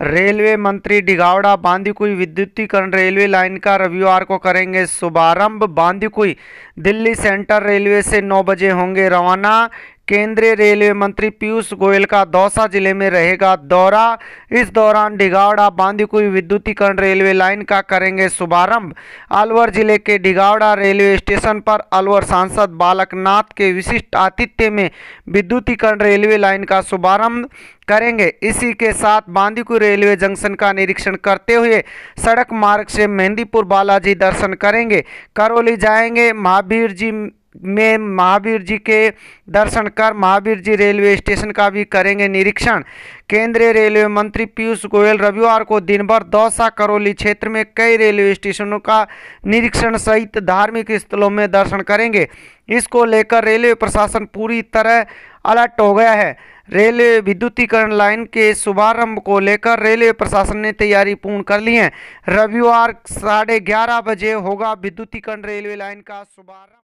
railway मंत्री डिगावड़ा बांदीकुई विद्युतीकरण railway line का रविवार को करेंगे शुभारंभ बांदीकुई दिल्ली सेंट्रल रेलवे से 9 बजे होंगे रवाना केंद्रीय रेलवे मंत्री पीयूष गोयल का दौसा जिले में रहेगा दौरा इस दौरान ढिगावड़ा बांदीकुई विद्युतीकरण रेलवे लाइन का करेंगे शुभारंभ अलवर जिले के ढिगावड़ा रेलवे स्टेशन पर अलवर सांसद बालकनाथ के विशिष्ट आतिथ्य में विद्युतीकरण रेलवे लाइन का शुभारंभ करेंगे इसी के साथ बांदीकुई रेलवे जंक्शन का निरीक्षण करते हुए सड़क मार्ग से मेहंदीपुर बालाजी दर्शन करेंगे करौली जाएंगे महावीर जी में महावीर जी के दर्शन कर महावीर जी रेलवे स्टेशन का भी करेंगे निरीक्षण केंद्रीय रेलवे मंत्री पीयूष गोयल रविवार को दिन भर दौसा करौली क्षेत्र में कई रेलवे स्टेशनों का निरीक्षण सहित धार्मिक स्थलों में दर्शन करेंगे इसको लेकर रेलवे प्रशासन पूरी तरह अलर्ट हो गया है रेलवे विद्युतीकरण लाइन के शुभारंभ को लेकर रेलवे प्रशासन ने तैयारी पूर्ण कर ली है रविवार साढ़े ग्यारह बजे होगा विद्युतीकरण रेलवे लाइन का शुभारंभ